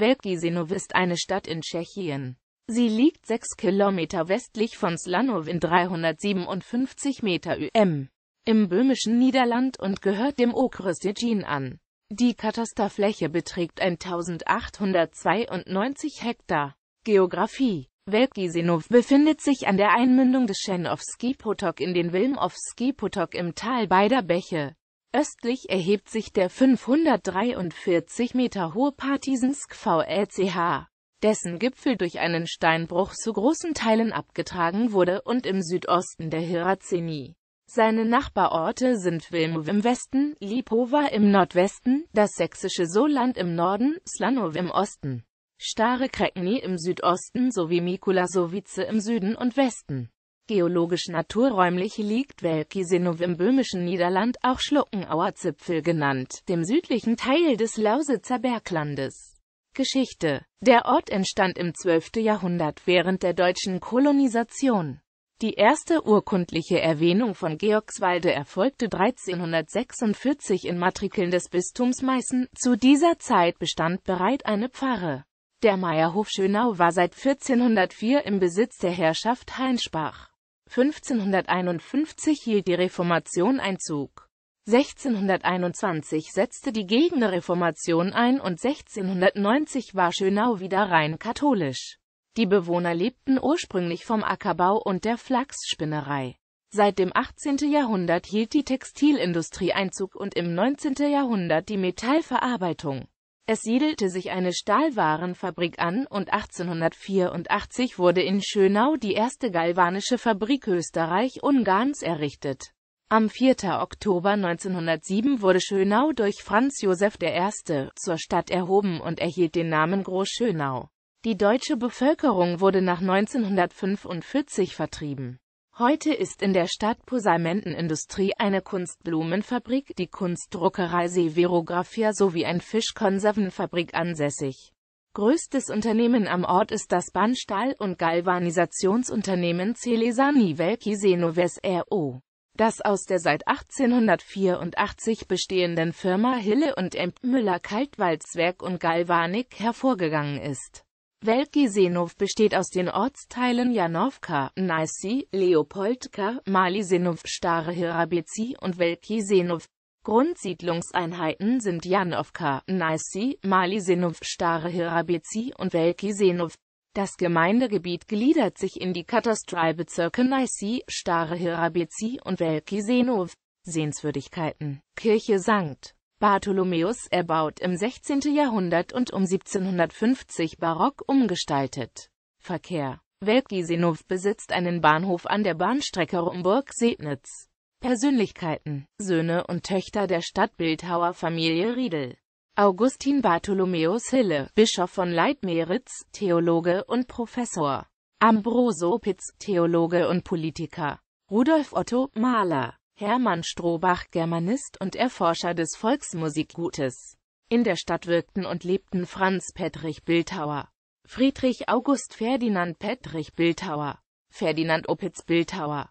Velkisenow ist eine Stadt in Tschechien. Sie liegt 6 Kilometer westlich von Slanov in 357 Meter UM im böhmischen Niederland und gehört dem Okres Tetschin an. Die Katasterfläche beträgt 1892 Hektar. Geografie Velkisenow befindet sich an der Einmündung des Schenowski-Potok in den Wilmowski-Potok im Tal beider Bäche. Östlich erhebt sich der 543 Meter hohe Partisansk VLCH, dessen Gipfel durch einen Steinbruch zu großen Teilen abgetragen wurde und im Südosten der Hirazeni. Seine Nachbarorte sind Wilmow im Westen, Lipova im Nordwesten, das sächsische Soland im Norden, Slanow im Osten, Stare Krekny im Südosten sowie Mikulasowice im Süden und Westen. Geologisch-naturräumlich liegt Velkisinow im böhmischen Niederland, auch Schluckenauer Zipfel genannt, dem südlichen Teil des Lausitzer Berglandes. Geschichte Der Ort entstand im 12. Jahrhundert während der deutschen Kolonisation. Die erste urkundliche Erwähnung von Georgswalde erfolgte 1346 in Matrikeln des Bistums Meißen. Zu dieser Zeit bestand bereit eine Pfarre. Der Meierhof Schönau war seit 1404 im Besitz der Herrschaft Heinsbach. 1551 hielt die Reformation Einzug. 1621 setzte die Gegnerreformation ein und 1690 war Schönau wieder rein katholisch. Die Bewohner lebten ursprünglich vom Ackerbau und der Flachsspinnerei. Seit dem 18. Jahrhundert hielt die Textilindustrie Einzug und im 19. Jahrhundert die Metallverarbeitung. Es siedelte sich eine Stahlwarenfabrik an und 1884 wurde in Schönau die erste galvanische Fabrik Österreich-Ungarns errichtet. Am 4. Oktober 1907 wurde Schönau durch Franz Josef I. zur Stadt erhoben und erhielt den Namen Groß-Schönau. Die deutsche Bevölkerung wurde nach 1945 vertrieben. Heute ist in der Stadt Posamentenindustrie eine Kunstblumenfabrik, die Kunstdruckerei Severographia sowie ein Fischkonservenfabrik ansässig. Größtes Unternehmen am Ort ist das Bahnstahl- und Galvanisationsunternehmen Celesani Velki Senoves R.O., das aus der seit 1884 bestehenden Firma Hille und Emp Müller Kaltwalzwerk und Galvanik hervorgegangen ist Velkisenov besteht aus den Ortsteilen Janowka, Naisi, Leopoldka, Malisenov, senow Stare Hrabetzi und Velkisenov. Grundsiedlungseinheiten sind Janowka, Naisi, Malisenov, senow Stare Hrabetzi und Velkisenov. Das Gemeindegebiet gliedert sich in die Katastralbezirke Naisi, Stare Hirabezi und Velkisenov. Sehenswürdigkeiten Kirche St. Bartholomäus erbaut im 16. Jahrhundert und um 1750 barock umgestaltet. Verkehr Weltgisenhof besitzt einen Bahnhof an der Bahnstrecke Rumburg-Sebnitz. Persönlichkeiten Söhne und Töchter der Stadtbildhauerfamilie Riedel Augustin Bartholomäus Hille, Bischof von Leitmeritz, Theologe und Professor. Ambroso Pitz, Theologe und Politiker. Rudolf Otto, Maler. Hermann Strohbach, Germanist und Erforscher des Volksmusikgutes. In der Stadt wirkten und lebten Franz Petrich Bildhauer, Friedrich August Ferdinand Petrich Bildhauer, Ferdinand Opitz Bildhauer,